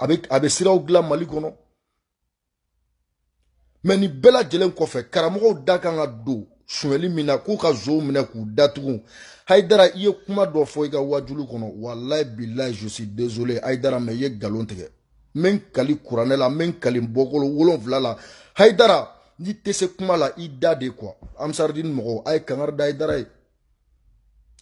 avec a bɛ siraw dilan mali kɔnɔ mɛ ni bɛɛ lajɛlen kɔfɛ karamɔgɔw da kan ka don sonyali min na k'u ka zow minɛ k'u datugu hayidara i ye kuma dɔ fɔ i ka wajulu kɔnɔ walayi bilayi je suis désolé hayidara mɛ i ye nkalon tigɛ n n kali kuranɛ la n n kali bɔkolo wolonfila la hayidara n'i tɛ se kuma la i da de kuwa amsaridini mɔgɔw a ye kankari da hayidara ye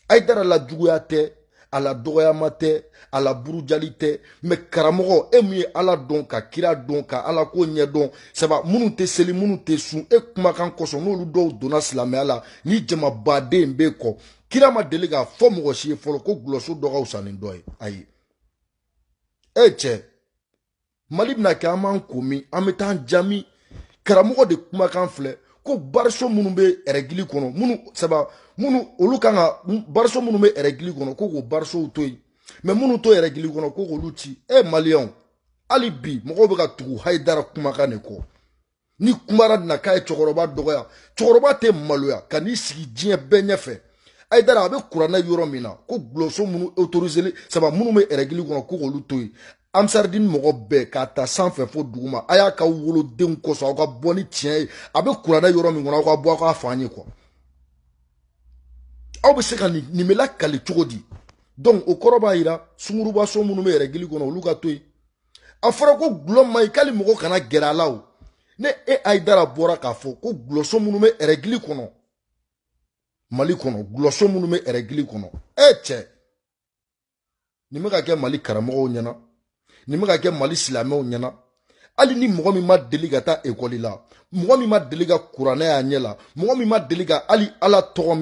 hayidara la tɛ a la dɔgɔyama tɛ a la burujali tɛ mɛ karamɔgɔ e min ye ala dɔn ka kira dɔn ka ala ko ɲɛ dɔn saba minnu tɛ seli minnu tɛ sun e kumakan kosɔn n'olu dɔw donna silamɛya la ni jamabaden bɛ kɔ kira ma deli k'a fɔ mɔgɔ si ye fɔlɔ ko gulɔso dɔ ka fisa ni dɔ ye ayi e cɛ mali bɛna kɛ an b'an ko min an bɛ taa an jami karamɔgɔ de kumakan filɛ ko bariso minnu bɛ ɛrɛgili kɔnɔ minnu saba minnu olu kan ka bariso minnu bɛ ɛrɛgili kɔnɔ ko k'o barisow to yen mɛ minnu to ɛrɛgili kɔnɔ ko k'olu ci e maliyɛnw hali bi mɔgɔw bɛ ka tugu hayidara kumakan de kɔ ni kumara na k'a ye cɛkɔrɔba dɔgɔya cɛkɔrɔba tɛ maloya ka n'i sigi diɲɛ bɛɛ ɲɛfɛ ayidara a bɛ kuranɛ yɔrɔ min na ko gulɔso minnu autoriseli saba minnu bɛ ɛrɛgili kɔnɔ ko k'olu to yen amsaridini mɔgɔ bɛɛ k'a ta sanfɛ fo dugu ma a y'a ka wolodenw kɔsɔn aw ka bɔ ni tiɲɛ ye a bɛ kuranɛ yɔrɔ min kɔnɔ aw ka bɔ aw k'a fɔ an ye kuwa aw bɛ se ka nin bɛ lakali cogo di donc o kɔrɔ b'a jira sungurubaso minnu bɛ yɛrɛ gili kɔnɔ olu ka to yen a fɔra ko gulɔ man ɲi k'ali mɔgɔ kana gɛrɛ a la o ne e ayidara bɔra k'a fɔ ko gulɔso minnu bɛ yɛrɛ gili kɔnɔ mali kɔnɔ gulɔso minnu bɛ yɛrɛ gili kɔnɔ e cɛ nin bɛ ka kɛ mali karamɔgɔw ɲɛna nin bɛ ka kɛ mali silamɛw ɲɛna Ali ni delegata min ma delegata ka kurane la ali ma kurane y'a la ma ala a foko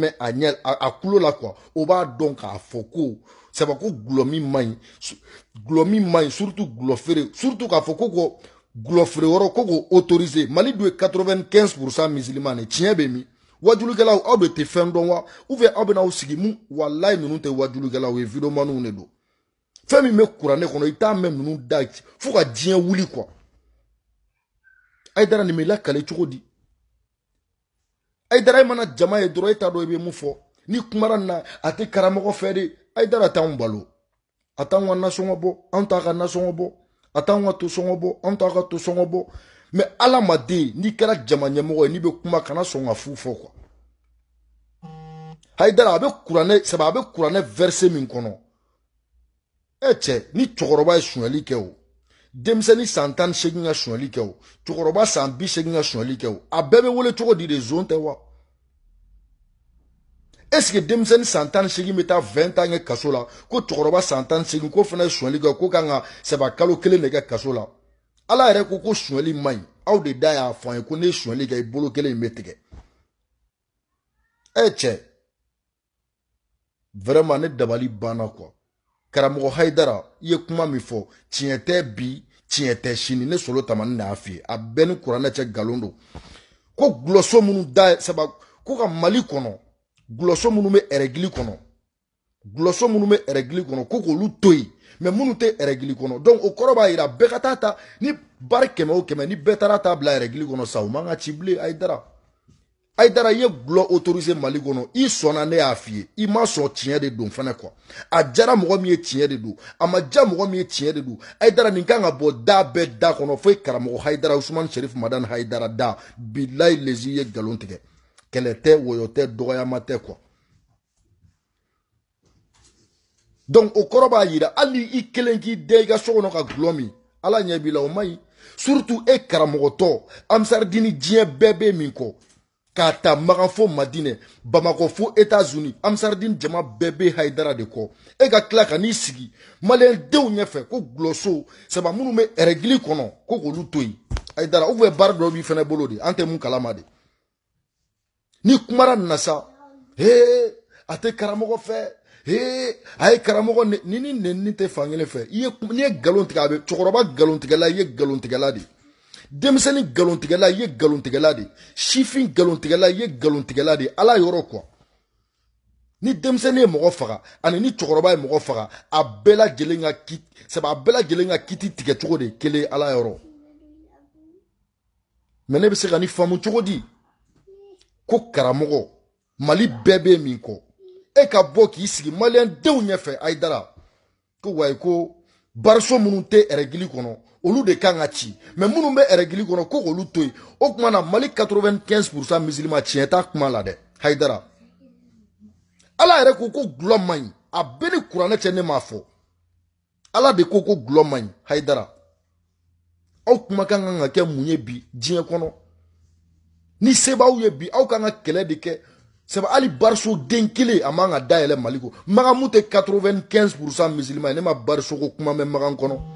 a kulo la kuwa Oba b'a dɔn foko. fɔ ko sabako gulɔmin man ɲi gulɔmin man ko mali dun 95 pourcent musulman mi. tiɲɛ wa ou bien aw bɛ n'aw sigi mun walayi ninnu tɛ wajulikɛlaw ye videomanw de Femi me min kono. même kɔnɔ i t'a mɛn wuli a dara nin bɛ lakale cogo di a dara e mana jama ye dɔrɔn e t'a dɔn i bɛ mun fɔ ni kumara na a tɛ karamɔgɔ fɛ de a dara t'anw balo a t'anw ka nasɔngɔ bɔ anw t'a ka nasɔngɔ bɔ a t'anw ka tosɔngɔ bɔ anw t'a ka tosɔngɔ bɔ mɛ alamaden n'i kɛra jama ɲɛmɔgɔ ye n'i bɛ kuma kana sɔn ka fu fɔ kuwa hayidara a bɛ kuranɛ saba a bɛ kuranɛ verse min kɔnɔ e cɛ ni cɛkɔrɔba ye sonyali kɛ o Demse ni santan sekin nga souan li ke ou, toukoro ba sanbi sekin nga souan li ke ou, a bebe wole toukoro di de zon ten wap. Eske demse ni santan sekin me ta 20 an nge kaso la, kou toukoro ba santan sekin kou fene souan li ke ou, kou kanga seba kalokile nge kaso la. Ala ere kou kou souan li may, ou de daya afan yon kou ne souan li ke ou e bolo ke le met teke. E tche, e vreman net daba li bana kwa. karamɔgɔ hayidara i ye kuma min fɔ tiɲɛ tɛ bi tiɲɛ tɛ sini ne solo tamani de y'a f'i ye a bɛɛ ni kuranɛ cɛ nkalon don ko gulɔso minnu da saba ko ka mali kɔnɔ gulɔso minnu bɛ ɛrɛgili kɔnɔ gulɔso minnu bɛ ɛrɛgili kɔnɔ ko k'olu to yen mɛ minnu tɛ ɛrɛgili kɔnɔ donc o kɔrɔ b'a yira bɛɛ ka taa ta ni bari kɛmɛ o kɛmɛ ni bɛɛ taara taa bila ɛrɛgili kɔnɔ sa u man ka ci bilen hayidara ayidara i ye gulɔ otorize mali kɔnɔ i sɔnna ne y'a f'i ye i ma sɔn tiɲɛ de don fɛnɛ kuwa a jara mɔgɔ min ye tiɲɛ de don a ma ja mɔgɔ min ye tiɲɛ de don ayidara nin kan ka bɔ da bɛɛ da kɔnɔ foyi karamɔgɔ hayidara usumani sherif madani hayidara da bilayi lezi ye galon tigɛ kɛlɛ tɛ wɔyɔ tɛ dɔgɔyama tɛ kuwa donc o kɔrɔ b'a yira hali i kelen k'i dɛ i ka so kɔnɔ ka gulɔ min ala ɲɛ b'i la o man ɲi surtout e karamɔgɔtɔ amisaridini diɲɛ bɛɛ bɛ min kɔ k'a ta magan fo madinɛ bamakɔ fo etats-unis amsaridin jama bɛɛ bɛ hayidara de kɔ e ka tila ka n'i sigi maliyɛndenw ɲɛfɛ ko gulɔso saba minnu bɛ ɛrɛgili kɔnɔ ko k'olu to yen hayidara ou bien baara dɔ b'i fɛnɛ bolo de an tɛ mun kalama de ni kumara nana sa hee a tɛ karamɔgɔ fɛ hee a ye karamɔgɔ ni ni nɛni tɛ fankelen fɛ i ye n'i ye nkalon tigɛ a bɛ cɛkɔrɔba nkalon tigɛla i ye nkalon tigɛla de ye denmisɛnnin galontigɛla i ye galontigɛla de sifin galontigɛla i ye galontigɛla de ala yɔrɔ kuwa ni denmisɛnnin ye mɔgɔ faga ani ni cɛkɔrɔba ye mɔgɔ faga a bɛɛ lajɛlen ka ki sabu a bɛɛ lajɛlen ka kiti tigɛ cogo de kelen ala yɔrɔ mɛ ne bɛ se ka nin faamu cogo di ko karamɔgɔ mali bɛɛ bɛ min kɔ e ka bɔ k'i sigi maliyɛn denw ɲɛfɛ a ye dara ko wayi ko bariso minnu tɛ ɛrɛgili kɔnɔ olu de kan ka ci mɛ minnu bɛ ɛrɛgili kɔnɔ ko k'olu to yen o tuma na mali 95 pourcent misilima tiɲɛ t'a kuma la dɛ hayidara ala yɛrɛ ko ko gulɔ man ɲi a bɛɛ ni kuranɛ cɛ ne m'a fɔ ala de ko ko gulɔ man ɲi hayidara aw kumakan kan ka kɛ mun ye bi diɲɛ kɔnɔ ni se b'aw ye bi aw kan ka kɛlɛ de kɛ sabu hali bariso den kelen a man ka dayɛlɛ mali kɔ magamu tɛ 95 pourcent misilima ye ne ma barisoko kuma mɛn magan kɔnɔ.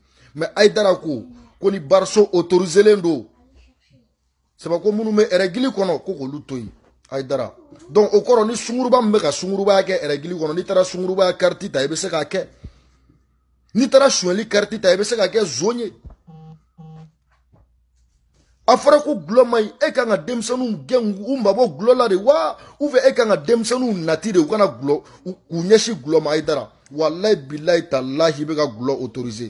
mais aidara ko ko ni autorisé lendo c'est pas comme nous mais ɛrɛgili kɔnɔ ko k'olu to aidara donc au kɔrɔ ni sunkuruba min bɛ ka sunkurubaya kɛ ɛrɛgili n'i tara sunkurubaya carte ta i se k'a ke n'i tara sonyali carte ta i se k'a ko e de wa ouve e nati de kana gulɔ k'u ma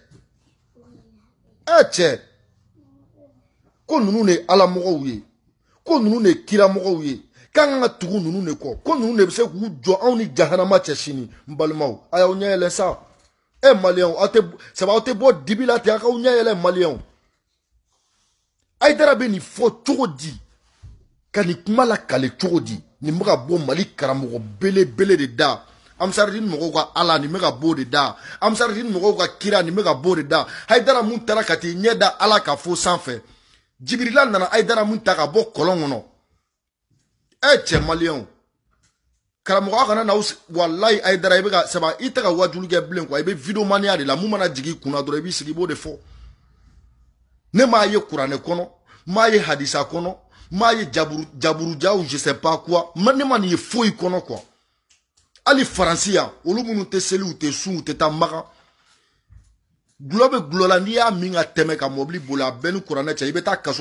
Eh, e cɛ ko ninnu de ye ala mɔgɔw ye ko ninnu de ye kiramɔgɔw ye k'an ka ka tugu ninnu de kɔ ko ninnu de bɛ se k'u jɔ anw ni jahanama cɛ sini n balimaw a y'aw ɲɛ yɛlɛ sa e maliyɛnw aw tɛ sabu aw tɛ bɔ dibi la ten a k'aw ɲɛ yɛlɛ maliyɛnw ayidara bɛ nin fɔ cogo di ka nin kuma lakale cogo di nin bɛ ka bɔ mali karamɔgɔ belebele de da amsaridin mɔgɔw ka ala nin bɛ ka b'o de da amsaridin mɔgɔw ka kira nin bɛ ka b'o de da hayidara mun taara ka t'i ɲɛ da ala ka fo sanfɛ jibirila nana hayidara mun ta ka bɔ kɔlɔn kɔnɔ ɛ cɛ maliyɛnw karamɔgɔ aw kana n'aw walayi a i bɛ ka saba i tɛ ka wajuli kɛ bilen kuwa i bɛ videomaniya de la mun mana jigin i kunna dɔrɔn i b'i sigi i b'o de fɔ ne m'a ye kuranɛ kɔnɔ m'a ye hadisa kɔnɔ m'a ye jaburujaw je sais pas quoi ne ma nin ye foyi kɔnɔ quoi Ali Francia, yan olu minnu te seli te tɛ sun u tɛ taa Globe, la n'i y'a min ka ka mɔbili boli a bɛɛ ni kuranɛ cɛ i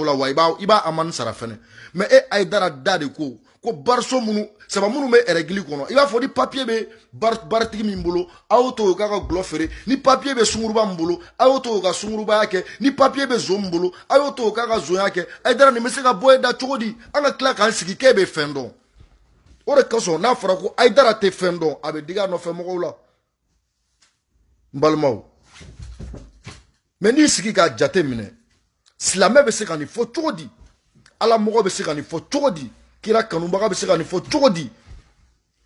la wa iba e ayidara da de ko ko barso munu, saba minnu me ɛrɛgili kono. Iba b'a fɔ ni bar, bɛ baritigi min bolo k'a ni papiye be sunguruba mbolo, auto, a ni papiye be zon auto, k'a e da o de kasɔn n'a fɔra ko ayidara tɛ fɛn dɔn a bɛ digi a nɔfɛ mɔgɔw la n balimaw mɛ n'i sigi k'a jate minɛ silamɛ bɛ se ka nin fɔ cogo di ala mɔgɔ bɛ se ka nin fɔ cogo di kira kanubaga bɛ se ka nin fɔ cogo di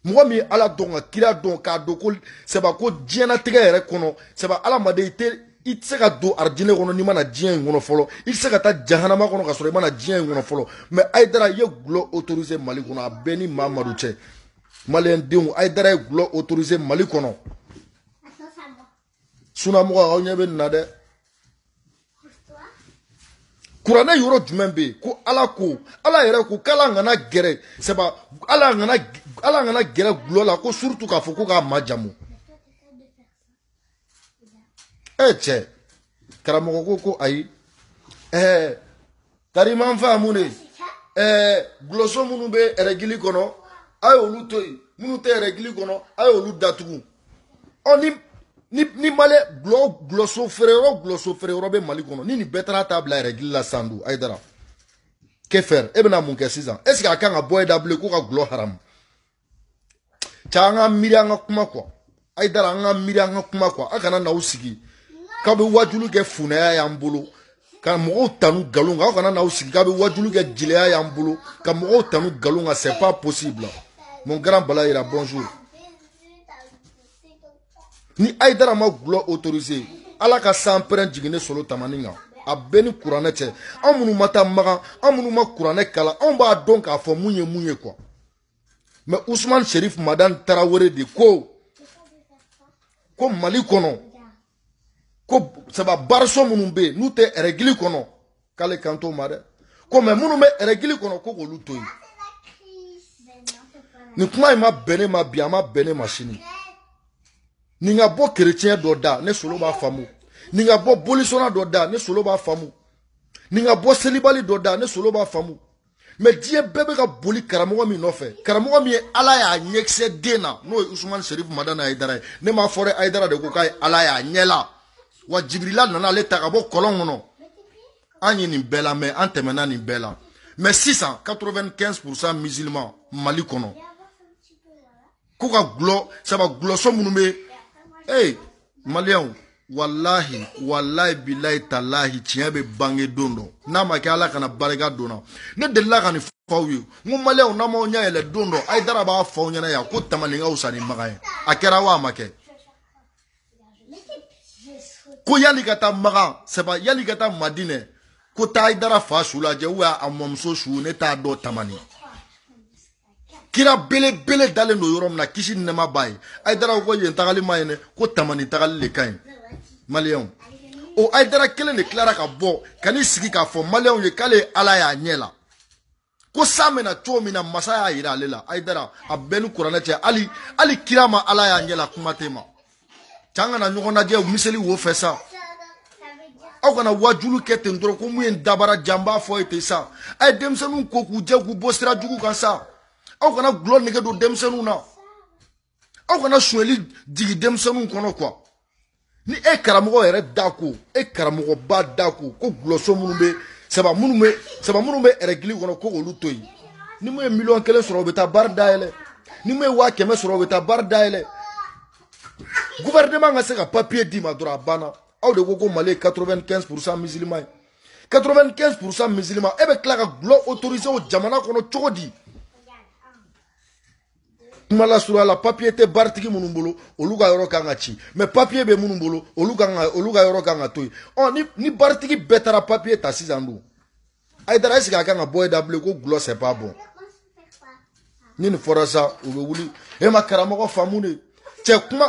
mɔgɔ min ye ala dɔn ka kira dɔn k'a dɔn ko sɛba ko diɲɛnatigɛ yɛrɛ kɔnɔ sɛba adamaden i tɛ i tɛ se ka don arijinɛ kɔnɔ n'i mana diɲɛ in kɔnɔ fɔlɔ i tɛ se ka taa jahanama kɔnɔ ka sɔrɔ i mana diɲɛ in kɔnɔ fɔlɔ mɛ a ye dara i ye gulɔ otorise mali kɔnɔ a bɛɛ ni mamadu cɛ maliyɛndenw a ye dara ye gulɔ otorise mali kɔnɔ sunamɔgɔ aw ɲɛ bɛ nin na dɛ kuranɛ yɔrɔ jumɛn bɛ yen ko ala ko ala yɛrɛ ko k'ala kana gɛrɛ sɛba ala kana ala kana gɛrɛ gulɔ la ko surutu k'a fɔ ko k'a majamu cɛ eh, karamɔgɔ ko ko ayi ɛɛ eh, karima n faamu de ɛɛ eh, gulɔso minnu bɛ ɛrɛgili kɔnɔ a y'olu to yen minnu tɛ ɛrɛgili kɔnɔ a y'olu datugu ɔ ni ni ni malɛ gulɔ gulɔso feereyɔrɔ gulɔso feereyɔrɔ bɛ mali kɔnɔ ni nin bɛɛ taara taa bila ɛrɛgili la san don a ye e bɛna mun kɛ sisan est a kan ka bɔ e da bilen ko ka gulɔ haramu cɛ an ka miiri an ka kuma kuwa a ye dara an ka miiri an ka kuma kuwa a kana n'aw sigi. kabe wajulu kɛ funaya y'an bolo ka mɔgɔw tanu nkalon kan aw kana n'aw sigi k'a wajulu kɛ jileya y'an bolo ka mɔgɔw tanu nkalon kan c'est pas possible mon grand bala yira bonjour ni ayidara ma gulɔ autorisé ala ka san pɛrɛn jiginnen solo tamani kan a bɛɛ ni kuranɛ cɛ an minnu ma taa magan an minnu ma kuranɛ kalan anw b'a dɔn k'a fɔ mun ye mun ye kuwa mɛ usman sherif madan tarawele de ko ko mali kɔnɔ ko saba baaraso minnu bɛ yen n'u tɛ ɛrɛgili k'ale kan t'o ma dɛ ko mɛ minnu bɛ ko k'olu to yen ma bɛn ne ma bi a ma bɛn ne ma sini nin ka bɔ kerecɛn dɔ da ne solo b'a faamu nin ka bɔ bolisɔnna dɔ da ne solo b'a faamu nin ka bɔ selibali dɔ da ne solo b'a faamu mɛ diɲɛ bɛɛ ka boli karamɔgɔ min nɔfɛ karamɔgɔ min ye ala y'a ɲɛkisɛ den n'o ye usumani madana ayidara ne m'a fɔ dɛ de ko k'a ye ala y'a wa jibirila nana ale ta ka bɔ kɔlɔn kɔnɔ an ye nin bɛɛ la mɛ an tɛmɛna nin bɛɛ la mɛ sisan 95% musulman mali kɔnɔ ko ka gulɔ saba gulɔsɔ minnu bɛ ee maliyɛnw walahi walahi bilahi talahi tiɲɛ bɛ bange don dɔ n'a ma kɛ ala kana barika don na ne delila ka nin f'aw ye n ko maliyɛnw n'an m'aw ɲɛ yɛlɛ don dɔ a ye dara b'a fɔ aw ɲɛna yan ko tamanin ka fisa ni makan ye a kɛra wa a ma kɛ. ko yali ka taa maga sɛba yali ka taa madinɛ ko taa i dara fa su lajɛ u y'a mɔmuso su ne t'a dɔ tamani kira belebele dalen don yɔrɔ min na kisi nɛma b'a ye a ye dara ko yen tagali ma ɲi ko tamani tagali le ka ɲi maliyɛnw o a ye dara kelen de tilara ka bɔ ka n'i sigi k'a fɔ maliyɛnw ye k'ale ye ala y'a ɲɛ la ko san bɛna cogo min na masa y'a yira ale la a ye dara a bɛɛ ni kuranɛ cɛ hali hali kira ma ala y'a ɲɛ la kuma tɛ ma can kana ɲɔgɔn lajɛ miseli wo fɛ sa aw kana wajulu kɛ ten dɔrɔn ko mun ye n dabara ja n b'a fɔ ye ten sa a ye denmisɛnninw ko k'u jɛ k'u bɔ sira jugu kan sa aw kana gulɔ nege don denmisɛnninw na aw kana sonyɛli jigi denmisɛnninw kɔnɔ kuwa ni e karamɔgɔ yɛrɛ da ko e karamɔgɔba da ko ko gulɔso minnu bɛ saba minnu bɛ saba minnu bɛ ɛrɛgili kɔnɔ ko olu to yen ni mun ye miliyɔn kelen sɔrɔ o bɛ taa baara dayɛlɛ ni mun ye waa kɛmɛ sɔrɔ o bɛ taa baara dayɛlɛ gouvernement ka se ka papier d'i ma dɔrɔn a banna aw de ko ko 95 pourcent 95 pourcent musulman e bɛ tila ka glo autorisé o jamana kɔnɔ cogo di kuma la papier tɛ baritigi minnu bolo olu ka yɔrɔ kan papier bɛ minnu bolo olu kan ka ka yɔrɔ kan ni ni baritigi bɛɛ papier ta sisan dun ayidara ɛsike ka bɔ e da ko gulɔ c'est pas bon ni nin fɔra sa u wuli e eh, ma karamɔgɔ faamu de kuma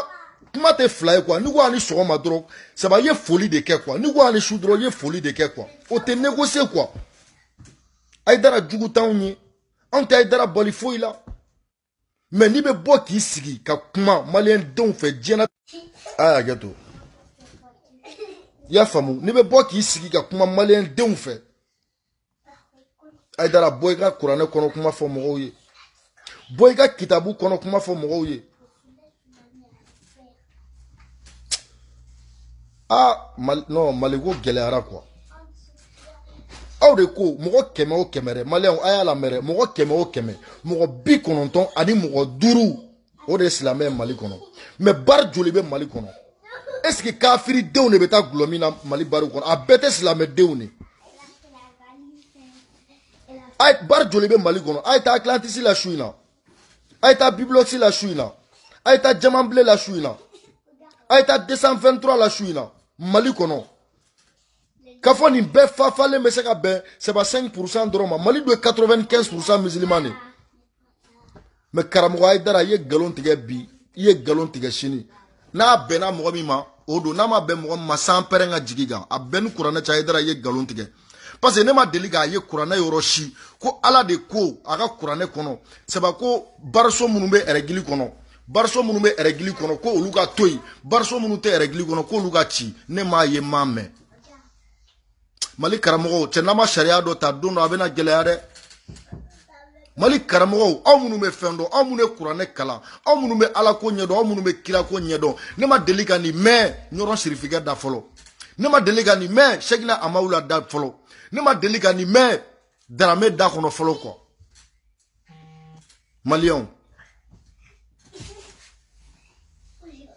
kuma tɛ fila ye kuwa n'i ko a ni sɔgɔma dɔrɔn saba i ye foli de kɛ kuwa n'i ko a ni su dɔrɔn i ye foli de kɛ kuwa o tɛ négocier kuwa a ye dara jugu t'anw ye anw tɛ a ye dara bali foyi la mɛ n'i bɛ bɔ k'i sigi ka kuma maliyɛn denw fɛ diɲɛna a y'a to i y'a faamu n'i bɛ bɔ k'i sigi ka kuma maliyɛn denw fɛ a ye dara bɔ i ka kuranɛ kɔnɔ kuma fɔ mɔgɔw ye bɔ i ka kitabu kɔnɔ kuma fɔ mɔgɔw ye A malekon gele ara kwa A ou dekou Mwen keme ou kemere Mwen keme ou keme Mwen bi konon ton ane mwen duru Ou de eslame malekonon Me bar jolibe malekonon Eske kafiri deouni betak glomi na mali barikonon A ah, bete eslame deouni Bar jolibe malekonon A ita aklantisi la chouina A ita bibloksi la chouina A ita djemamble la chouina A ita 223 la chouina mali kɔnɔ k'a fɔ nin bɛɛ fafalen bɛ se ka bɛn saba cinq pourcent dɔrɔn ma mali dun ye quatre vingt quinze pourcent musulman de mɛ karamɔgɔ ayidara i ye nkalon tigɛ bi i ye nkalon tigɛ sini n'a bɛnna mɔgɔ min ma o don n'a ma bɛn mɔgɔ min ma san pɛrɛn ka jigin kan a bɛɛ ni kuranɛ cɛ ayidara i ye nkalon tigɛ parce que ne ma deli k'a ye kuranɛ yɔrɔ si ko ala de ko a ka kuranɛ kɔnɔ saba ko bariso minnu bɛ ɛrɛgili kɔnɔ bariso minnu be ɛrɛgili kɔnɔ ko olu ka to yen bariso minnu tɛ ɛrɛgili kɔnɔ k'olu ka ci ne m'a ye m'a mɛn mali karamɔgɔw cɛ n'an sariya dɔ ta don dɔ a bɛna gɛlɛya dɛ mali karamɔgɔw aw minnu bɛ fɛn dɔn aw minnu ye kuranɛ kalan aw minnu bɛ ala ko ɲɛdɔn aw minnu bɛ kira ko ɲɛdɔn ne ma deli ka nin mɛn ɲɔrɔn sirifikɛ da fɔlɔ ne ma deli ka nin mɛn sɛgila amaw la da fɔlɔ ne ma deli ka nin mɛn darame da kɔnɔ fɔlɔ kɔ maliyɛnw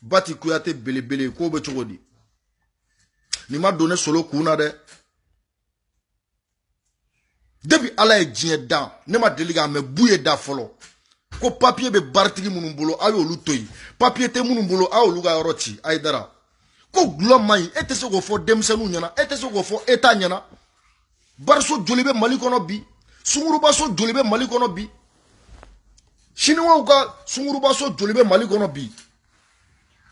bati kuyate belebele ko koube cogo Nima ma solo kunade Debi Debi ala dan ma deliga me da folo ko papier be bartigi minnu ayo a Papier te Papier papiye a y'olu ka yɔrɔ ko gulɔ Ete se eta nyana Barso malikono bi Sunguru baso julibe malikono bi malikono bi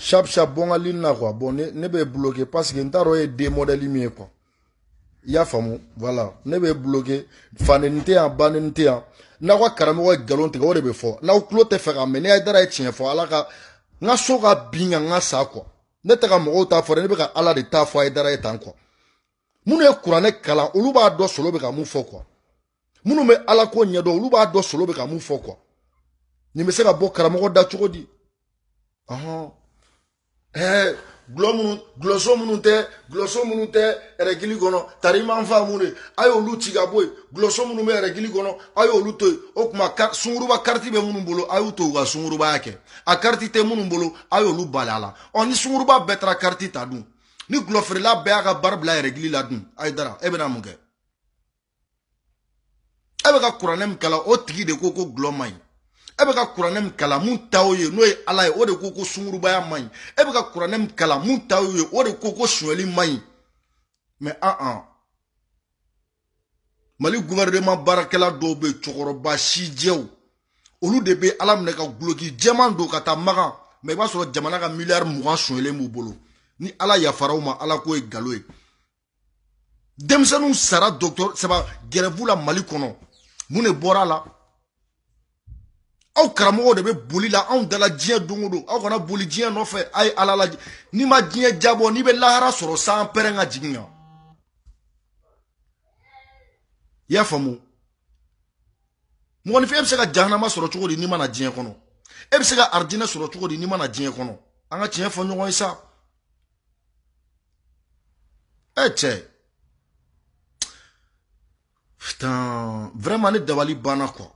shap shap bɔ n ka bon ne ne bɛ bloqué parce que n t'a dɔn e ye y'a faamu voilà ne bɛ bloqué faneni tɛ yan baneni tɛ yan n'aw ka karamɔgɔ ye nkalon tigɛ o de bɛ fɔ n'aw tulo tɛ fɛ ka mɛn n'i dara ye tiɲɛ fɔ ala ka n sa quoi ne tɛ ka mɔgɔw ta ne bɛ ala de ta fɔ a ye dara ye tan ye kuranɛ kalan olu b'a solo bɛ ka mun fɔ quoi minnu bɛ ala ko ɲɛdɔn solo bɛ ka mun fɔ quoi nin bɛ se ka bɔ karamɔgɔ da cogo di ɛɛ gulɔ minnu gulɔso minnu tɛ gulɔso minnu tɛ ɛrɛgili kɔnɔ tari man fa mun de a y'olu ci ka bɔ yen gulɔso minnu bɛ ɛrɛgili kɔnɔ a y'olu to yen o tuma sunkuruba kariti bɛ minnu bolo a y'u to u ka sunkurubaya kɛ a kariti tɛ minnu bolo a y'olu bali a la ɔ ni sunkuruba bɛɛ taara kariti ta dun ni gulɔfeerela bɛɛ y'a ka baara bila ɛrɛgili la dun a ye dara e bɛna mun kɛ e bɛ ka kuranɛ min kala o tigi de ko ko gulɔ man ɲi e bɛ ka kuranɛ min kalan mun ta o ye n'o ye ala ye o de ko ko sungurubaya man ɲi e bɛ ka kuranɛ min kalan mun ta o ye o de ko ko sonyali man ɲi mɛ an ah, an ah. mali gouvernement baarakɛla dɔw bɛ yen cɛkɔrɔba sijɛw olu de bɛ ala minɛ ka guloki jɛman don ka taa magan mɛ i b'a sɔrɔ jamana ka miliyari mugan sonyalen b'u bolo ni ala yafara u ma ala ko ye nkalon ye denmisɛnninw sara dɔgɔtɔrɔ saba gɛrɛfu la mali kɔnɔ mun de bɔra a la. aw karamɔgɔw de bɛ boli la anw dala diɲɛ don o don aw kana boli diɲɛ nɔfɛ a ye ala lajɛ n'i ma diɲɛ jabɔ n'i bɛ lahara sɔrɔ san pɛrɛn ka jigin kan i y'a faamu mɔgɔninfin e bɛ se ka jahanama sɔrɔ cogo di n'i ma na diɲɛ kɔnɔ e bɛ se ka arijinɛ sɔrɔ cogo di n'i ma na diɲɛ kɔnɔ an ka tiɲɛ fɔ ɲɔgɔn ye sa ɛ eh, cɛ tan vraiment ne dabali banna quoi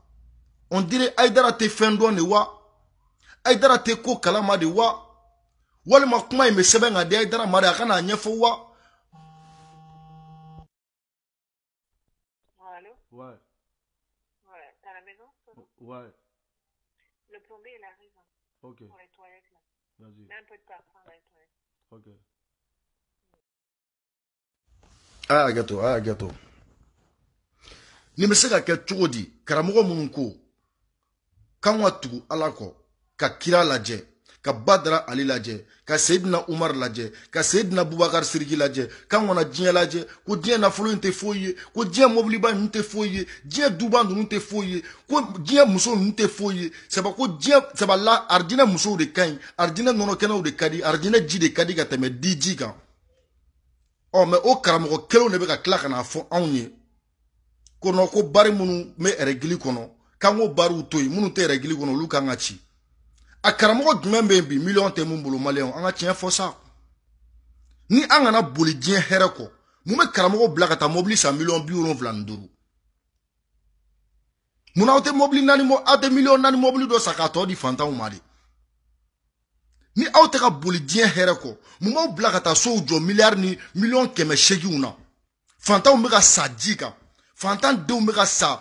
on dirait Aïdara te fin fendouan de wa Aïdara kalama de wa walima kuma in Aïdara de nyefo Ouais. Ouais, la maison Ouais. Le plombier, il arrive. Hein. Ok. Pour les toilettes, là. Vas-y. de parfum Ok. Ah, gâteau, ah, gâteau. Ni kan wa tugu ala kɔ ka kira lajɛ ka badara ali lajɛ ka seyidina umar lajɛ ka seyidina bubakar siriki lajɛ kan kana diɲɛ lajɛ ko diɲɛ nafolo in tɛ foyi ye ko diɲɛ mobiliba ninnu tɛ foyi ye diɲɛ duba ninnu tɛ foyi ye ko diɲɛ muso ninnu tɛ foyi ye saba ko diɲɛ sabala arijinɛ musow de ka ɲi arijinɛ nɔnɔkɛnɛw de ka di arijinɛ ji de ka di ka tɛmɛ di ji kan ɔ mɛ o karamɔgɔ kelenw de bɛ ka tila ka n'a fɔ anw ye ko nɔn ko bari minnu bɛ ɛrɛgili kɔnɔ k'an k'o baaraw to yen minnu tɛ yɛrɛ kɔnɔ olu k'an ka ci a karamɔgɔ jumɛn bɛ yen bi miliyɔn tɛ mun bolo maliyɛnw an ka tiɲɛ fɔ sa ni an kana boli diɲɛ hɛrɛ kɔ mun bɛ karamɔgɔ bila ka taa mobili san miliyɔn bi wolonfila ni duuru munna aw tɛ mobili naani mɔ aw tɛ miliyɔn naani mobili dɔ san k'a tɔ di fantanw ma de ni aw tɛ ka boli diɲɛ hɛrɛ kɔ mun b'aw bila ka taa sow jɔ miliyari ni miliyɔn kɛmɛ seeginw na fantanw bɛ ka sa ji kan fantan denw bɛ ka sa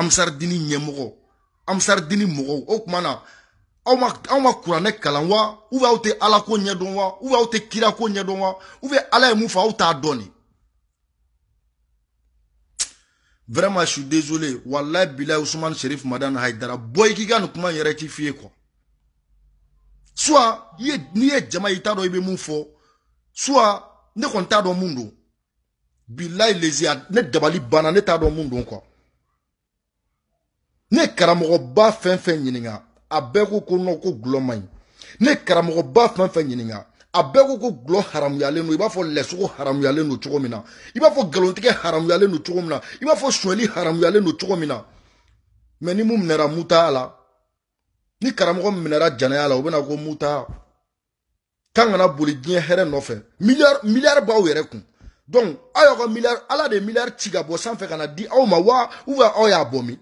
amsaridini ɲɛmɔgɔ amsaridini mɔgɔw o kuma na aw ma aw ma kuranɛ kalan wa ubiyɛn aw tɛ ala ko ɲɛdɔn wa ubiyɛn aw tɛ kira ko ɲɛdɔn wa ubiyɛn ala ye mun fɔ aw t'a dɔni vraiment je suis désolé walayi bilayi usumani serif madani hayidara bɔ k'i ka nin kuma in yɛrɛ ti f'i ye soit ye n'i ye e jama ye i t'a dɔn i bɛ mun fɔ soit ne kɔni t'a dɔn mun don bilayi lezi ne dabali banna ne t'a dɔn mun don quoi. Ne karam gwa ba fen fen jeninga, abe kou koun nou kou glon may. Ne karam gwa ba fen fen jeninga, abe kou kou glon haram yale nou, i bafo leso kou haram yale nou chokomina. I bafo galontike haram yale nou chokomina. I bafo sweli haram yale nou chokomina. Meni moun mnera mouta ala. Ne karam gwa mnera janay ala, oubena kou mouta ala. Kangana boli jenye heren nofe. Milyar, milyar ba were kou. Don, ala de milyar chiga bo san fekana di, au mawa, ouwe aoye abomit.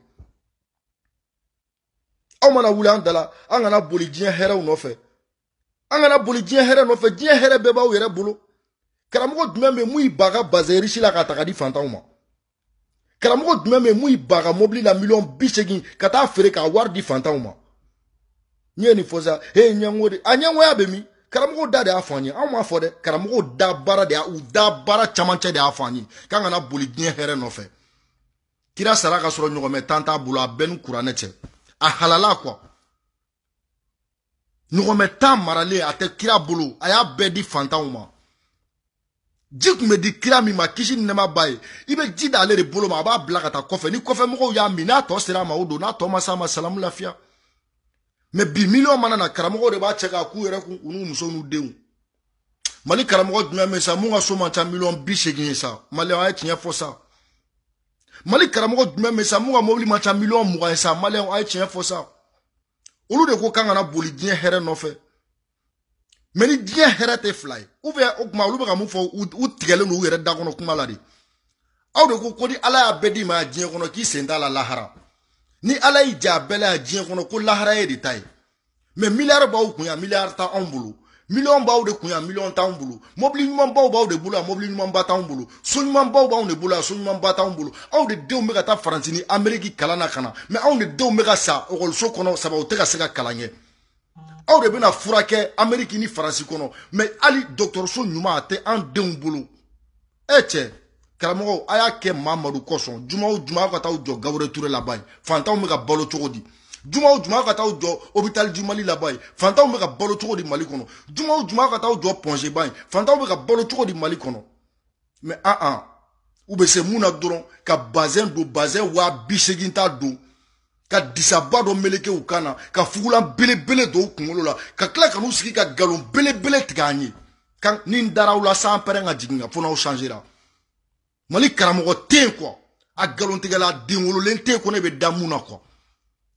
anw mana wuli an da la an kana boli diɲɛ hɛrɛw nɔfɛ an kana boli diɲɛ hɛrɛ nɔfɛ diɲɛ hɛrɛ bɛɛ b'aw yɛrɛ bolo karamɔgɔ jumɛn bɛ mun y'i ba ka baze irisi la ka taga di fantanw ma karamɔgɔ jumɛn bɛ mun y'i ba ka mobili la miliyɔn bi seegin ka taa feere k'a wari di fantanw ma n ye nin fɔ sa e ye ɲɛngo de a ɲɛngoya bɛ min karamɔgɔw da de y'a fɔ an ye anw m'a fɔ dɛ karamɔgɔw da baara de y'a u da baara camancɛ de y'a fɔ an ye k'an kana boli diɲɛ hɛrɛ nɔfɛ kira sara ka sɔrɔ ɲɔgɔnmɛ tan t'a bolo a bɛɛ ni kuranɛ cɛ a halala kuwa ɲɔgɔnmɛ tan maralen a tɛ kira bolo a y'a bɛɛ di fantanw ma ji tun bɛ di kira min ma kisi ni nɛma b'a ye i bɛ ji da de bolo ma a b'a bila ka taa kɔfɛ ni kɔfɛmɔgɔw y'a min n'a tɔ sera a ma o don n'a tɔ ma s'a ma salamu lafiya mɛ bi miliyɔn mana na karamɔgɔw de b'a cɛ k'a k'u yɛrɛ kun u n'u musow n'u denw mali karamɔgɔ jumɛn bɛ sa mun ka so man ca miliyɔn bi seegin ye sa maliyɛn a ye tiɲɛ fɔ sa mali karamɔgɔ jumɛn bɛ sa mun ka mobili ma ca miliyɔn mugan ye sa maliyɛnw a ye tiɲɛ fɔ sa olu de ko k'an kana boli diɲɛ hɛrɛ nɔfɛ mɛ ni diɲɛ hɛrɛ tɛ fila ye ubiyɛn o kuma olu bɛ ka mun fɔ u tigɛlen don u yɛrɛ da kɔnɔ kuma la de aw de ko ko ni ala y'a bɛɛ d'i ma diɲɛ kɔnɔ k'i sen t'a la lahara ni ala y'i ja a bɛɛ la diɲɛ kɔnɔ ko lahara ye de ta ye mɛ miliyari b'aw kun yan miliyari t'anw bolo miliyɔn b'aw de kun yan miliyɔn t'anw bolo mobili ɲumanbaw b'aw de bolo yan mobili ɲumanba t'anw bolo so ɲumanbaw b'anw de bolo yan so ɲumanba t'anw bolo aw de denw bɛ ka taa faransi ni ameriki kalan na ka na mɛ anw de denw bɛ ka sa ekɔliso kɔnɔ saba u tɛ ka se ka kalan kɛ aw de bɛna furakɛ ameriki ni faransi kɔnɔ mɛ hali dɔgɔtɔrɔso ɲuman a tɛ an denw bolo e eh, cɛ karamɔgɔw a y'a kɛ mamadu kosɔn juma o juma aw ka taa jɔ gawure ture laban ye fantanw bɛ ka balo cogo di juma o juma ka taa o jɔ hôpital du mali laban ye fantanw bɛ ka balo cogo di mali kɔnɔ juma o juma ka taa o jɔ pɔnze ban ye fantanw bɛ ka balo cogo di mali kɔnɔ mɛ an ah, an ah. u bɛ se mun na dɔrɔn ka bazɛn don bazɛn waa bi seegin t'a don ka disaba dɔ meleke u kan na ka fugulan belebele don u kunkolo la ka tila ka n'u sigi ka galon belebele tigɛ an ye kan ni n dara aw la san pɛrɛn ka jigin ka fo n'aw changera mali karamɔgɔ tɛ yen kuwa a galontigɛla denwololen tɛ yen ko ne bɛ da mun na kuwa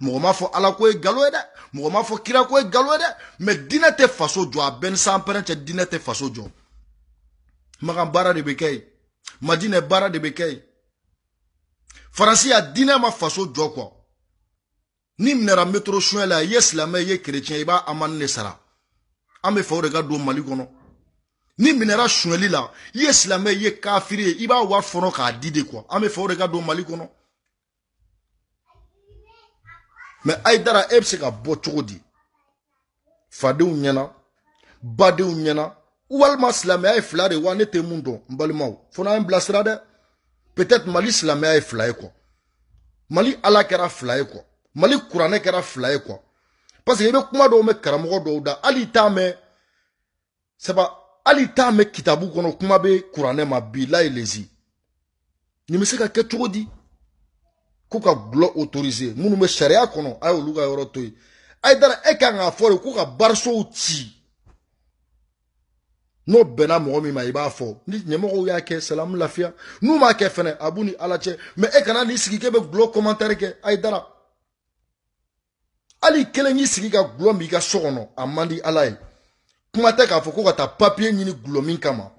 Mwoma fwo ala kwe galwe de, mwoma fwo kira kwe galwe de, me dine te faso jwa, ben sa amperen che dine te faso jwa Mwaka barade beke, majine barade beke Fransi ya dine ma faso jwa kwa Nim nera metro shwen la, yes la me ye kretyen i ba aman nesara Ame fwo rega do maliko non Nim nera shwen li la, yes la me ye kafire, i ba wafono ka didi kwa, ame fwo rega do maliko non mɛ ayidara e bɛ se ka bɔ cogo di fadenw ɲɛna badenw ɲɛna walima silamɛya ye fila de wa ne tɛ mun dɔn n balimaw fo n'an bilasira dɛ peut-être mali silamɛya ye fila ye kɔ mali ala kɛra fila ye kɔ mali kuranɛ kɛra fila ye kɔ parce que i bɛ kuma dɔw mɛn karamɔgɔ dɔw da hali t'a mɛn saba hali t'a mɛn kitabu kɔnɔ kuma be kuranɛ ma bi layi lezi ni bɛ se ka kɛ cogo di k'u ka gulɔ otorize minnu bɛ sariya kɔnɔ a ye olu ka yɔrɔ to yen a ye dara e kan k'a fɔ de k'u ka barisow ci n'o bɛnna mɔgɔ min ma i b'a fɔ ni ɲɛmɔgɔw y'a kɛ salamu lafiya n'u m'a kɛ fɛnɛ a b'u ni ala cɛ mɛ e kana n'i sigi k'e bɛ gulɔ kɔmantɛri kɛ a ye dara hali kelen y'i sigi ka gulɔ min i ka so kɔnɔ a man di ala ye kuma tɛ k'a fɔ ko ka taa papiye ɲini gulɔ min kama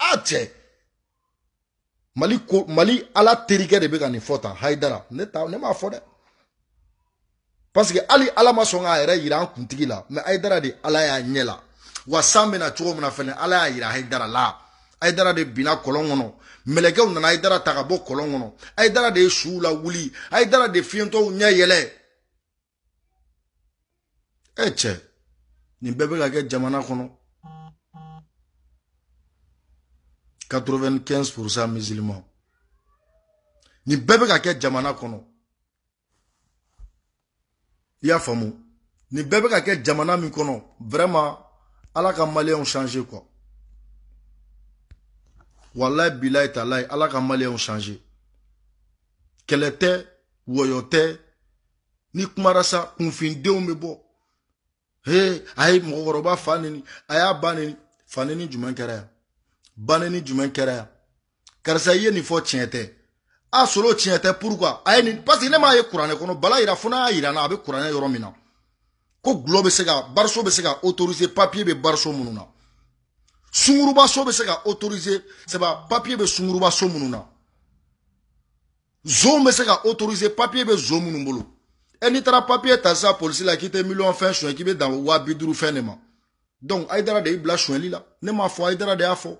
a cɛ mali ko mali ala terikɛ de bɛ ka nin fɔ tan hayidara ne ta ne m'a fɔ dɛ paseke hali ala ma sɔn k'a yɛrɛ yira an kuntigi la mɛ hayidara de ala y'a ɲɛ la wa san bɛna cogo min na fɛnɛ ala y'a yira hayidara la ayidara de binna kɔlɔn kɔnɔ mɛlɛkɛw nana ayidara ta ka bɔ kɔlɔn kɔnɔ ayidara de ye suw lawuli ayidara de fiyentɔw ɲɛ yɛlɛ e cɛ nin bɛɛ bɛ ka kɛ jamana kɔnɔ 95% musulmans. Ni bebe bɛ jamana kono. y'a famu. Ni bebe jamana mi kono. vraiment Allah ka changé. changé quoi. Walayi bilay talay, Ala ka changé. te, n'i kumara sa kunfindenw ou mebo. He a fanini, mɔgɔkɔrɔba fa nɛni, a y'a Banani du kɛra yan karisa i ye nin fɔ tiɲɛ a solo tiɲɛ tɛ pourquoi a ye nin parce que ne m'a ye kuranɛ kɔnɔ bala yira fo n'a y'a yira n na a bɛ kuranɛ yɔrɔ min na ko gulɔ bɛ se ka bariso bɛ se ka autoriser papier bɛ bariso minnu na sungurubaso bɛ se ka autoriser pas papier bɛ sungurubaso minnu na zon bɛ se autoriser papier bɛ zon minnu bolo e papier ta sisan polisi la k'i tɛ miliyɔn fɛn sonyɛ k'i bɛ dan wa de donc a de y'i bila la ne m'a fɔ de y'a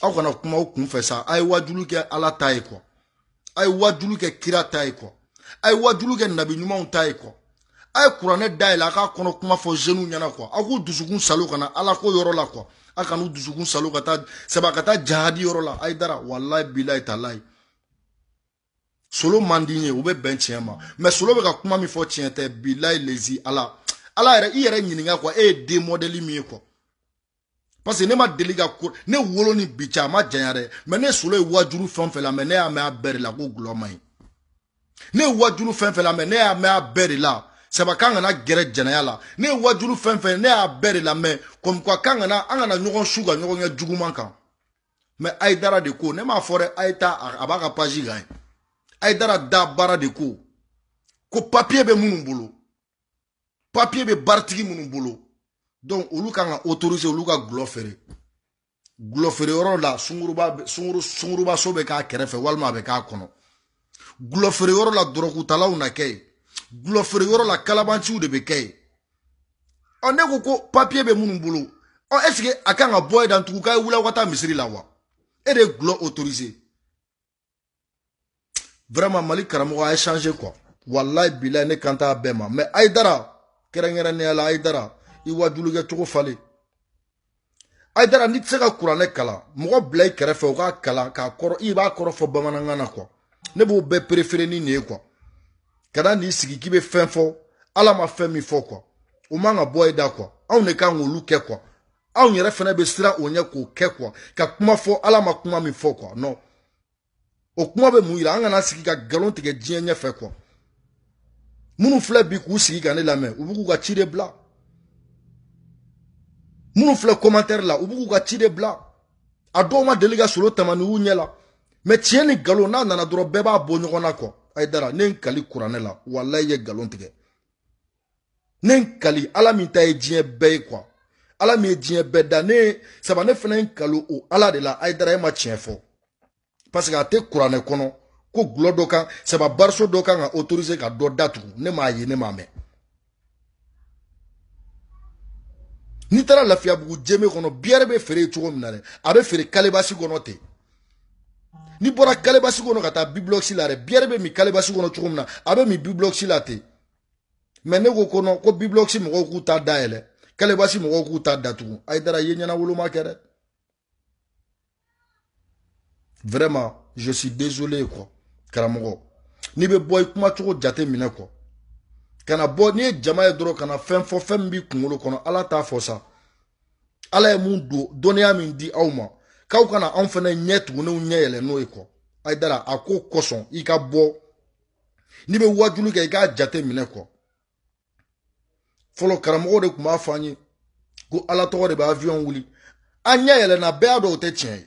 aw kana kuma aw kun fɛ sa a ye wajulu kɛ ala ta ye kɔ a ye wajulu kɛ kira ta ye kɔ a ye wajulu kɛ nabi ɲumanw ta ye kɔ a ye kuranɛ dayɛlɛ a k'a kɔnɔ kuma fɔ zeniw ɲɛna kuwa aw k'u dusukun salo kana na ala ko yɔrɔ la kuwa a kan'u dusukun salo ka taa saba ka taa jahadi yɔrɔ la a dara walayi bilayi talayi solo man di n ye o bɛ bɛn tiɲɛ ma mɛ solo bɛ ka kuma min fɔ tiɲɛ tɛ bilayi lezi ala ala yɛrɛ i yɛrɛ ɲininka kuwa e ye den mɔdɛli min ye kuwa parce que ne ma deli ne wolo ni bicha ma janya me ne solo wajuru ne y'a me a la ko ne wajuru fɛn fɛn me ne y'a me a bɛɛ de ne wajuru fɛn me, ne y'a bɛɛ de lamɛn kɔmi na k'an kana an kana ɲɔgɔn su de ko ne m'a fɔ aita abaka paji da bara de ko ko papier be minnu Papier be bɛ baaratigi donc olu kan ka autorise olu ka gulɔ feere gulɔ feere yɔrɔ la sunguruba sunguru sunguruba so bɛ k'a kɛrɛfɛ walima a bɛ k'a kɔnɔ gulɔ feere yɔrɔ la dɔrɔkutalaw na kɛ yen gulɔ feere yɔrɔ la kalabanciw de bɛ kɛ yen ɔ ne ko ko papiye bɛ minnu bolo ɔ ɛsike a kan ka bɔ yen dan tugun k'a ye wuli aw ka taa misiri la wa e de ye gulɔ autorise vraiment mali karamɔgɔ a ye changer quoi walayi bilayi ne kan t'a bɛɛ ma mais a kɛrɛnkɛrɛnnenya la a i wajulikɛ cogo falen ayidara n'i tɛ se ka kuranɛ kalan mɔgɔ bila i kɛrɛfɛ o k'a kalan k'a kɔrɔ i b'a kɔrɔ fɔ bamanankan na kuwa ne b'o bɛɛ perefere ni nin ye kuwa ka na n'i sigi k'i bɛ fɛn fɔ ala ma fɛn min fɔ kuwa o man ka bɔ i da kuwa anw de kan k'olu kɛ kuwa anw yɛrɛ fana bɛ siran o ɲɛ k'o kɛ kuwa ka kuma fɔ ala ma kuma min fɔ kuwa non o kuma bɛ mun yira an kana sigi ka galon tigɛ diɲɛ ɲɛfɛ kuwa minnu filɛ bi k'u sigi ka ne lamɛn u b'u k'u ka ci de bila minnu filɛ commentaire la u b'u ka ci de bila a ma deli solo tɛmɛ ni y'u la mɛ tiɲɛ ni n'a nana b'a ye dara ne kali la ye kali ala minta ta ye diɲɛ bɛɛ ala mi ye diɲɛ bɛɛ da ne ye ne n ala de la aydara ema dara e ma tiɲɛ fɔ parce que a tɛ kuranɛ ko gulɔ dɔ kan saba ka ka ne m'a ye ne m'a me. n'i la lafiyabugu jeme kɔnɔ fere bɛ feere cogo min na dɛ a feere kalebasi kɔnɔ n'i bɔra kalebasi kɔnɔ ka taa bibilɔkisi la dɛ biyɛri bɛ min kalebasi kɔnɔ cogo min na a bɛ min bibilɔkisi la ten ne ko ko nɔn ko bibilɔkisi mɔgɔw k'u ta dayɛlɛ kalebasi mɔgɔw k'u ta datugu a dara ye ɲɛna woloma vraiment je suis désolé quoi karamɔgɔ n'i be bɔ kuma jate minɛ kana bɔ n'i ye jama ye dɔrɔn kana fɛn fɔ fɛn min b'i kunkolo kɔnɔ ala t'a fɔ sa ala ye mun don dɔnniya min di aw ma k'aw kana anw fana ɲɛ tugunenw ɲɛ yɛlɛ n'o ye kɔ a dara a ko kosɔn i ka bɔ n'i bɛ wajulu kɛ i k'a jate minɛ kɔ fɔlɔ karamɔgɔ de tun b'a fɔ an ye ko ala tɔgɔ de b'a avion wuli an ɲɛ yɛlɛnna bɛɛ y'a dɔn o tɛ tiɲɛ ye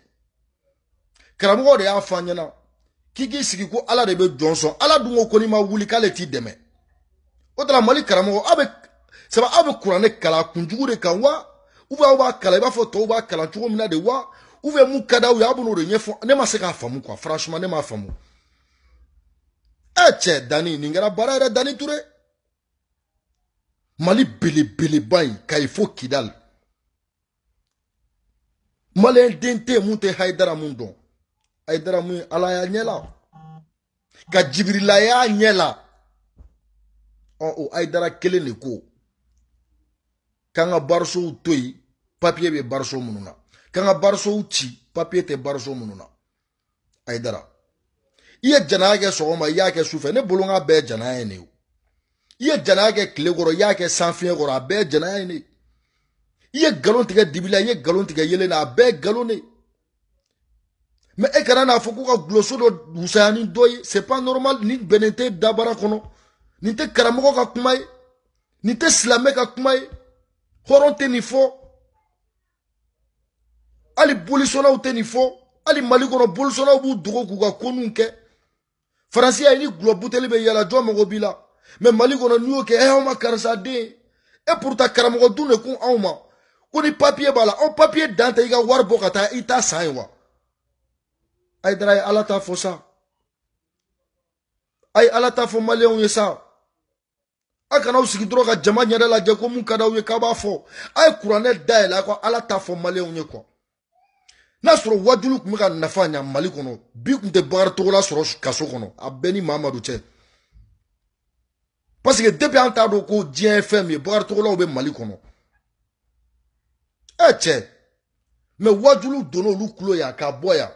karamɔgɔ de y'a fɔ an ɲɛna k'i k'i sigi ko ala de bɛ jɔn sɔn ala dun ko ko n'i ma wuli k'ale t'i dɛmɛ o de mali karamɔgɔ aw bɛ saba aw bɛ kuranɛ kalan kunjugu de kan wa ubiyɛn aw b'a kalan i b'a fɔ tɔw b'a kalan cogo min na de wa ubiyɛn mun ka d'aw ye aw bɛn'o de ɲɛfɔ ne ma se k'a faamu kuwa franchement ne m'a faamu ɛ cɛ dani nin kɛra baara yɛrɛ dani ture mali belebeleba in kayi fo kidali maliyɛn den tɛ yen mun tɛ hayidara mun dɔn hayidara mun ye ala y'a ɲɛ la ka jibirila y'a ɲɛ la. o ayidara kelen de ko k'an ka barisow to yen papiye bɛ bariso minnu na k'an ka barisow ci papiye tɛ bariso minnu na ayidara i ye janaya kɛ sɔgɔma i y'a kɛ sufɛ ne bolo n ka bɛɛ janaya ye ne ye i ye janaya kɛ tile kɔrɔ i y'a kɛ sanfiɲɛ kɔrɔ a bɛɛ janaya ye ne ye i ye nkalon tigɛ dibi la i ye nkalon tigɛ yelen na a bɛɛ nkalon ne ye mɛ e kana n'a fɔ k'u ka guloso dɔ wusaya ni dɔ ye c'est pas normal nin bɛnnen tɛ dabara kɔnɔ. nin tɛ karamɔgɔ ka kuma ye nin tɛ silamɛ ka kuma ye hɔrɔn tɛ nin fɔ hali bolisɔnnaw tɛ nin fɔ hali mali kɔnɔ bolisɔnnaw b'u dogo k'u ka konuw kɛ faransi y'a ni gulɔ buteli eh, bɛ yala jɔn mago b'i la mɛ mali kɔnɔ n'i y'o kɛ ɛ anw ma karisa den e puruta karamɔgɔ dun de eh, kun anw ma ko ni papiye b'a la anw papiye dan tɛ i ka wari bɔ ka taa i t'a san ye wa a dara ye ala ta fɔ sa a ala ta fɔ maliyɛnw ye sa a kan'aw sigi dɔrɔn ka jama ɲɛda lajɛ ko mun ka d'aw ye k'a b'a fɔ a ye kuranɛ dayɛlɛ a ko ala t'a fɔ maliyɛnw ye kuwa n'a sɔrɔ wajulu tun bɛ ka nafa ɲa mali kɔnɔ bi tun tɛ bakaricogola sɔrɔ kaso kɔnɔ a bɛɛ ni mamadu cɛ paseke depi an t'a dɔn ko diɲɛ ye fɛn min ye bakaritogolaw bɛ mali kɔnɔ ɛ cɛ mɛ wajulu donna olu tulo yan k'a bɔ yan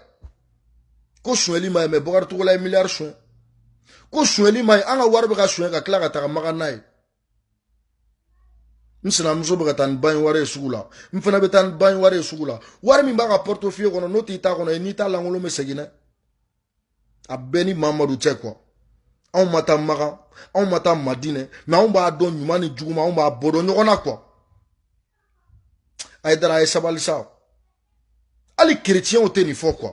ko sonyɛli ma ye mɛ bakaritogola ye miliyari sonyɛ ko sonyɛli ma ye an ka wari ka sonyɛ ka tila ka taga e maga n'a ye n sinamuso bɛ ka taa ni ba in wari ye sugu la n fana bɛ ta kɔnɔ n'i t'a lankolon bɛ segin dɛ a bɛɛ mamadu cɛ kuwa anw ma taa maga anw ma taa b'a dɔn ɲuman ni juguma anw b'a bɔ dɔn na kuwa a ye dara sa hali kereciyɛnw tɛ nin fɔ kuwa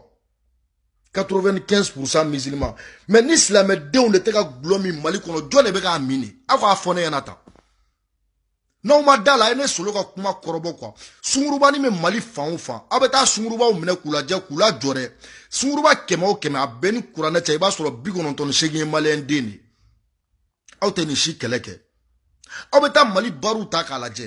95% musulman mɛ ni silamɛdenw de tɛ ka gulɔ min mali kɔnɔ jɔn de bɛ k'a min de aw k'a fɔ ne ɲɛna tan n'aw ma da la a ye ne solo ka kuma kɔrɔbɔ kuwa sunkurubani bɛ mali fan o fan aw bɛ taa sunkurubaw minɛ k'u lajɛ k'u lajɔ dɛ sunkuruba kɛmɛ o kɛmɛ a bɛɛ ni kuranɛ cɛ i b'a sɔrɔ bi kɔnɔntɔn ni seegin ye maliyɛn den de aw tɛ nin si kɛlɛ kɛ aw bɛ taa mali baaraw ta k'a lajɛ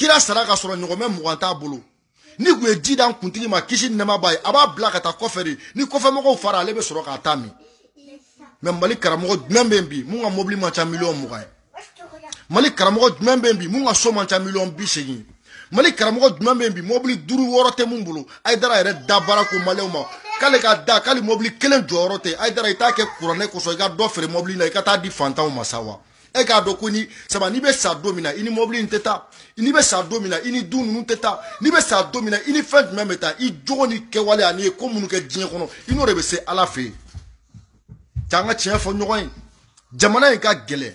kira sara ka sɔrɔ ɲɔgɔnmɛ mugan t'a bolo ni tun ye ji da kuntigi ma kisi nɛma b'a ye a b'a bila ka taa kɔfɛ de ni kɔfɛmɔgɔw fara ale bɛ sɔrɔ k'a ta min mɛ mali karamɔgɔ jumɛn bɛ yen bi mun ka mobili man ca miliyɔn mugan ye mali karamɔgɔ jumɛn bɛ yen bi mun ka so man ca miliyɔn bi seegin mali karamɔgɔ jumɛn bɛ yen bi mobili duuru wɔɔrɔ tɛ mun bolo a ye dara yɛrɛ da baara ko maliyɛnw ma k'ale ka da k'ale mobili kelen jɔyɔrɔ tɛ a ye dara i t'a kɛ kuranɛ kosɔn i ka dɔ feere mobili la i ka taa di fantanw ma sa wa e k'a dɔn ko ni saba n'i bɛ sa don min na i ni mɔbili in tɛ taa n'i bɛ sa don min na i ni du ninnu tɛ taa n'i bɛ sa don min na i ni fɛn jumɛn bɛ taa i jogo ni kɛwale ani ko minnu kɛ diɲɛ kɔnɔ i n'o de bɛ se ala fɛ yen k'an ka tiɲɛ fɔ ɲɔgɔn ye jamana in ka gɛlɛn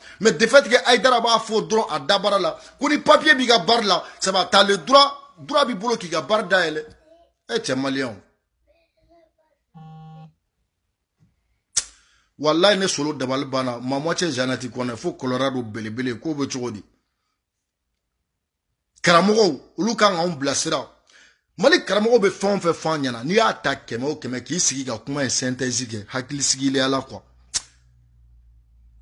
Mais de fait que Aïdara b'a fɔ a dabara la qu'on ni papier b'i ka baara la ça va t'as le droit droit b'i qui k'i ka baara e cɛ voilà il ne solo de banna ma moitié janati kɔnɛ faut colorado belebele k'o bɛ cogo di karamɔgɔw on blessera malik bilasira mali karamɔgɔ be fɛn o fɛn fɔ n'i attaque, ta ok, o k'i sigi zige, la quoi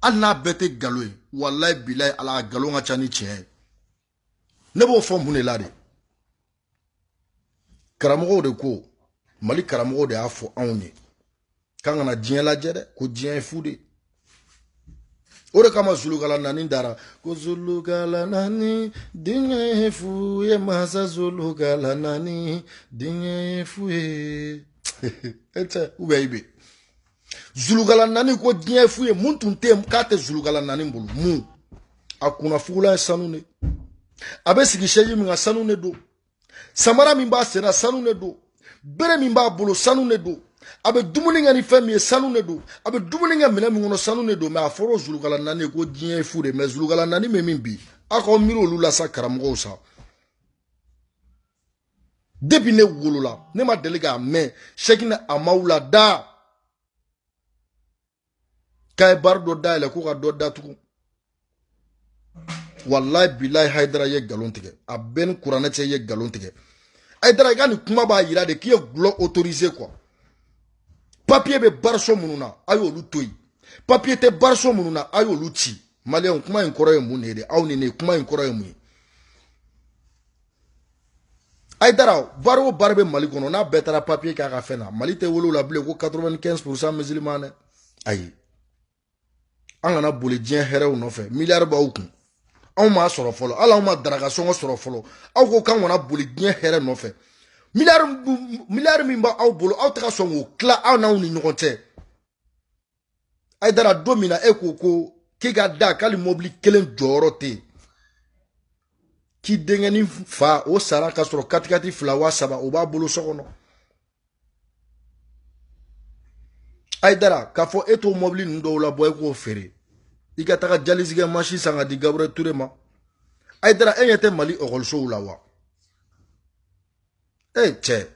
hali n'a bɛɛ tɛ nkalon ye walayi bilayi ala ka nkalon ka ca ni tiɲɛ ye ne b'o fɔ mun de la de karamɔgɔw de ko mali karamɔgɔw de y'a fɔ anw ye k'an kana diɲɛ lajɛ dɛ ko diɲɛ ye fu de ye o de kama zulukala nani dara ko zulukala nani diɲɛ ye fu ye masa zulukala nani diɲɛ ye fu ye e cɛ u bɛ i bɛ zulukala naani ko diɲɛ f'u ye mun tun tɛ k'a tɛ zulukala naani bolo mun a kunna fugulan ye sanu de a bɛ sigi sɛji min kan sanu de don samara min b'a senna sanu de don bere min b'a bolo sanu de don a bɛ dumuni kɛ ni fɛn min ye sanu de don a bɛ dumuni kɛ minɛn min kɔnɔ sanu de don mɛ a fɔra o zulukala naani ko diɲɛ fu de mɛ zulukala naani bɛ min bi aw k'aw miiri olu la sa karamɔgɔw sa depi ne wolola ne ma deli k'a mɛn sɛgin na la daa k'a ye bari dɔ dayɛlɛ ko ka dɔ datugu walayi bilayi hayidara ye nkalon tigɛ a bɛɛ ni kuranɛ cɛ ye nkalon tigɛ hayidara i ka nin kuma b'a yira de k'i ye gulɔ otorize kuwa papiye bɛ bariso minnu na a y'olu to yen papiye tɛ bariso minnu na a y'olu ci maliyɛnw kuma in kɔrɔ ye mun de ye de aw ni ne kuma in kɔrɔ ye mun ye ayidara bari o bari bɛ mali kɔnɔ n'a bɛɛ taara papiye k'a ka fɛn na mali tɛ wolo la bilen ko 95 musulman dɛ ayi an kana boli diɲɛ hɛrɛw nɔfɛ miliyari b'aw kun anw m'a sɔrɔ fɔlɔ hali anw ma daraka sɔngɔ sɔrɔ fɔlɔ aw ko k'an kana boli diɲɛ hɛrɛ nɔfɛ miliyari miliyari min b'aw bolo aw tɛ ka sɔn k'o tila aw n'anw ni ɲɔgɔn cɛ a ye dara don min na e ko ko k'i ka da k'ali mobili kelen jɔyɔrɔ tɛ yen k'i denkɛnin fa o sara k'a sɔrɔ katikati fila waa saba o b'a bolo so kɔnɔ a ye dara k'a fɔ e t'o mɔbili ninnu dɔw labɔ e k'o feere i ka taga jalizigɛ masi san ka di gabriel ture ma a e ɲɛ tɛ mali ɔkɔlisow la wa e cɛ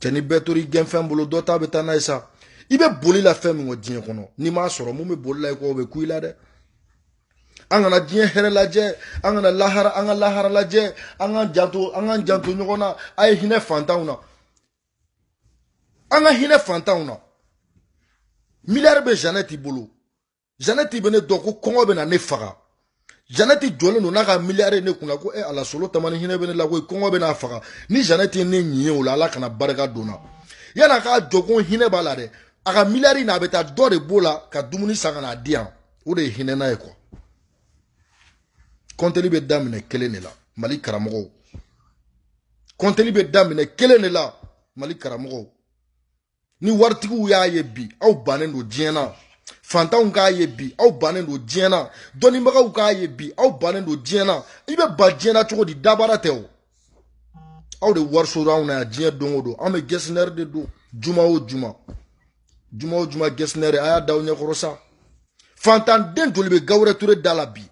cɛni bɛɛ tori gɛnfɛn bolo dɔ ta bɛ taa n'a ye sa i bɛ boli la fɛn min kɔ diɲɛ kɔnɔ n'i m'a sɔrɔ mun bɛ boli la i kɔ o bɛ ku i la dɛ an kana diɲɛ hɛrɛ lajɛ an kana lahara an ka lahara lajɛ an ka janto an ka janto ɲɔgɔn na a ye hinɛ fantanw na an ka hinɛ fantanw na miliyari bɛ janɛti bolo janɛti bɛ ne dɔn ko kɔngɔ bena ne faga janɛti jɔlen don n'a ka miliyari ne kunna ko e ala tamani hinɛ bɛ ne la koyi eh, kɔngɔ bɛ faga ni janɛti ne ɲi o la ala kana barika don yan'a k'a jɔ ko hinɛ b'a la dɛ a ka miliyari na bɛ taa dɔ de b'o la ka dumuni san ka n'a di yan o de ye hinɛ n'a ye kuwa kɔnteli bɛ daminɛ kelen de la mali karamɔgɔw kɔnteli bɛ daminɛ kelen de la mali karamɔgɔw ni waritigiw y'a ye bi aw bannen don diɲɛ na fantanw k'a ye bi aw bannen don diɲɛ na dɔnnibagaw k'a ye bi aw bannen don diɲɛ na i bɛ ba diɲɛ na cogo di dabara tɛ o aw de wari sɔrɔ anw na yan diɲɛ don o don anw bɛ gɛsinɛri de don juma o juma juma o juma gɛsinɛri a y'a da aw ɲɛkɔrɔ sa fantanden joli bɛ gawure ture da la bi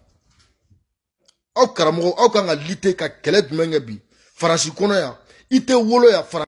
aw karamɔgɔ aw kan ka lite ka kɛlɛ jumɛn kɛ bi faransi kɔnɔ yan i tɛ wolo yan faransi